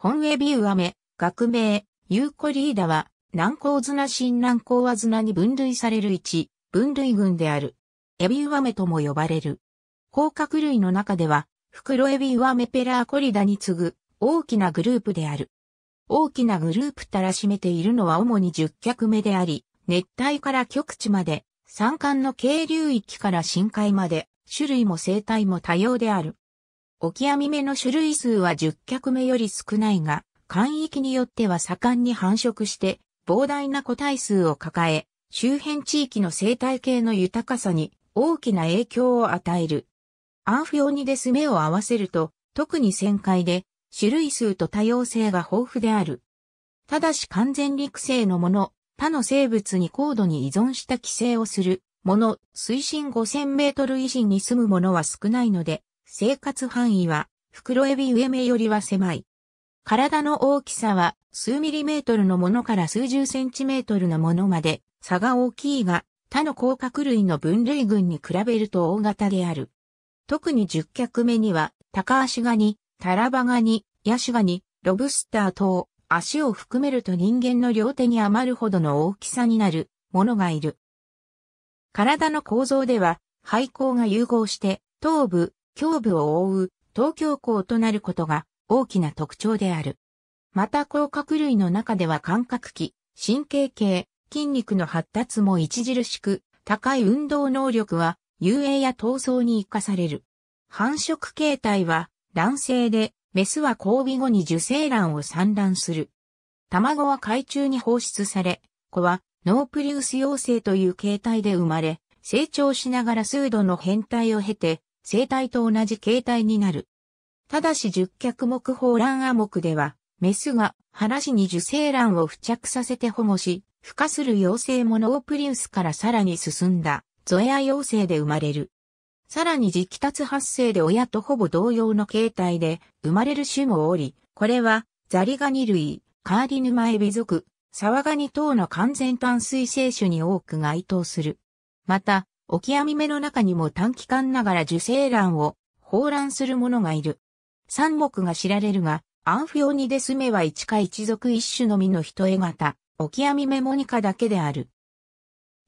本エビウアメ、学名、ユーコリーダは、南高綱新南高和綱に分類される一、分類群である。エビウアメとも呼ばれる。甲殻類の中では、袋エビウアメペラーコリダに次ぐ、大きなグループである。大きなグループたらしめているのは主に10脚目であり、熱帯から極地まで、山間の渓流域から深海まで、種類も生態も多様である。オキアミメの種類数は10脚目より少ないが、海域によっては盛んに繁殖して、膨大な個体数を抱え、周辺地域の生態系の豊かさに大きな影響を与える。アンフィオニデス目を合わせると、特に旋回で、種類数と多様性が豊富である。ただし完全陸生のもの、他の生物に高度に依存した規制をするもの、水深5000メートル以上に住むものは少ないので、生活範囲は、袋エビ上目よりは狭い。体の大きさは、数ミリメートルのものから数十センチメートルのものまで、差が大きいが、他の甲殻類の分類群に比べると大型である。特に十脚目には、高足ガニ、タラバガニ、ヤシガニ、ロブスター等、足を含めると人間の両手に余るほどの大きさになるものがいる。体の構造では、肺甲が融合して、頭部、胸部を覆う東京港となることが大きな特徴である。また甲殻類の中では感覚器、神経系、筋肉の発達も著しく、高い運動能力は遊泳や闘争に活かされる。繁殖形態は男性で、メスは交尾後に受精卵を産卵する。卵は海中に放出され、子はノープリウス陽性という形態で生まれ、成長しながら数度の変態を経て、生体と同じ形態になる。ただし十脚目法卵亜目では、メスが腹死に受精卵を付着させて保護し、孵化する妖精モノオプリウスからさらに進んだ、ゾエア妖精で生まれる。さらに直達発生で親とほぼ同様の形態で生まれる種もおり、これはザリガニ類、カーディヌマエビ属、サワガニ等の完全淡水生種に多く該当する。また、オ網目の中にも短期間ながら受精卵を放卵する者がいる。三目が知られるが、アンフィオニデス目は一か一族一種のみの一絵型、オキアミメモニカだけである。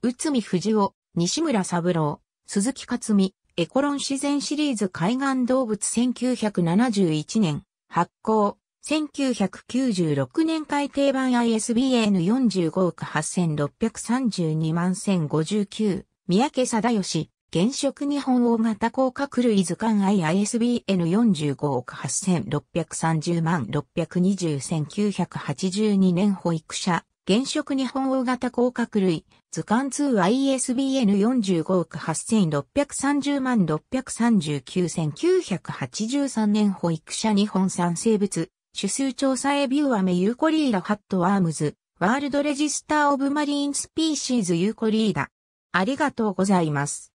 内海藤夫、西村三郎、鈴木克美、エコロン自然シリーズ海岸動物1971年、発行、1996年改定版 ISBN45 億8632万1059。三宅貞義、現職日本大型甲殻類図鑑 ISBN45 億8630万6201982年保育者、現職日本大型甲殻類図鑑 2ISBN45 億8630万639,983年保育者日本産生物、種数調査エビューアメユーコリーダハットワームズ、ワールドレジスターオブマリーンスピーシーズユーコリーダ。ありがとうございます。